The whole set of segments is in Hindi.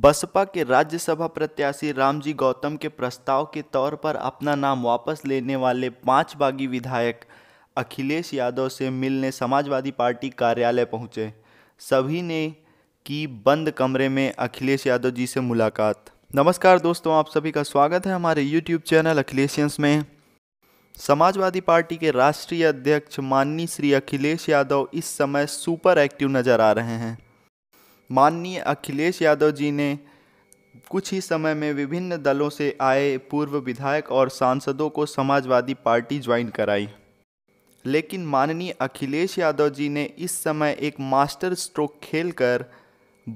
बसपा के राज्यसभा प्रत्याशी रामजी गौतम के प्रस्ताव के तौर पर अपना नाम वापस लेने वाले पांच बागी विधायक अखिलेश यादव से मिलने समाजवादी पार्टी कार्यालय पहुंचे सभी ने की बंद कमरे में अखिलेश यादव जी से मुलाकात नमस्कार दोस्तों आप सभी का स्वागत है हमारे YouTube चैनल अखिलेशियंस में समाजवादी पार्टी के राष्ट्रीय अध्यक्ष माननीय श्री अखिलेश यादव इस समय सुपर एक्टिव नज़र आ रहे हैं माननीय अखिलेश यादव जी ने कुछ ही समय में विभिन्न दलों से आए पूर्व विधायक और सांसदों को समाजवादी पार्टी ज्वाइन कराई लेकिन माननीय अखिलेश यादव जी ने इस समय एक मास्टर स्ट्रोक खेलकर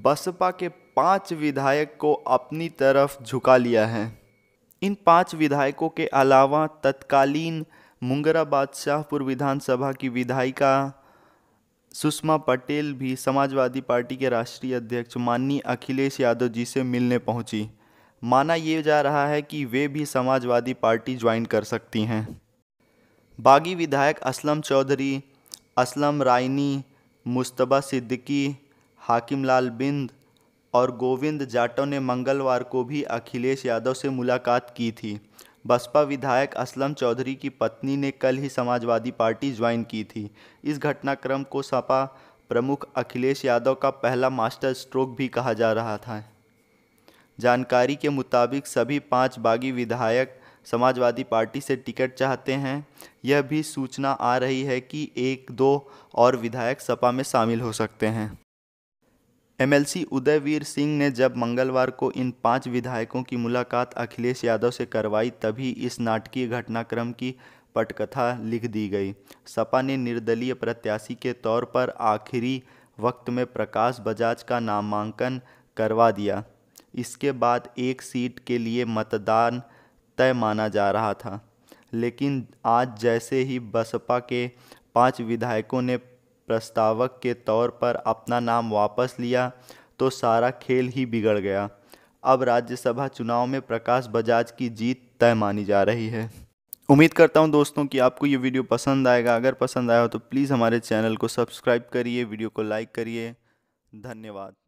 बसपा के पांच विधायक को अपनी तरफ झुका लिया है इन पांच विधायकों के अलावा तत्कालीन मुंगरा बादशाहपुर विधानसभा की विधायिका सुषमा पटेल भी समाजवादी पार्टी के राष्ट्रीय अध्यक्ष माननीय अखिलेश यादव जी से मिलने पहुंची माना यह जा रहा है कि वे भी समाजवादी पार्टी ज्वाइन कर सकती हैं बागी विधायक असलम चौधरी असलम रायनी मुस्तबा सिद्दीकी हाकिम लाल बिंद और गोविंद जाटव ने मंगलवार को भी अखिलेश यादव से मुलाकात की थी बसपा विधायक असलम चौधरी की पत्नी ने कल ही समाजवादी पार्टी ज्वाइन की थी इस घटनाक्रम को सपा प्रमुख अखिलेश यादव का पहला मास्टर स्ट्रोक भी कहा जा रहा था जानकारी के मुताबिक सभी पांच बागी विधायक समाजवादी पार्टी से टिकट चाहते हैं यह भी सूचना आ रही है कि एक दो और विधायक सपा में शामिल हो सकते हैं एमएलसी उदयवीर सिंह ने जब मंगलवार को इन पांच विधायकों की मुलाकात अखिलेश यादव से करवाई तभी इस नाटकीय घटनाक्रम की पटकथा लिख दी गई सपा ने निर्दलीय प्रत्याशी के तौर पर आखिरी वक्त में प्रकाश बजाज का नामांकन करवा दिया इसके बाद एक सीट के लिए मतदान तय माना जा रहा था लेकिन आज जैसे ही बसपा के पांच विधायकों ने प्रस्तावक के तौर पर अपना नाम वापस लिया तो सारा खेल ही बिगड़ गया अब राज्यसभा चुनाव में प्रकाश बजाज की जीत तय मानी जा रही है उम्मीद करता हूं दोस्तों कि आपको ये वीडियो पसंद आएगा अगर पसंद आया हो तो प्लीज़ हमारे चैनल को सब्सक्राइब करिए वीडियो को लाइक करिए धन्यवाद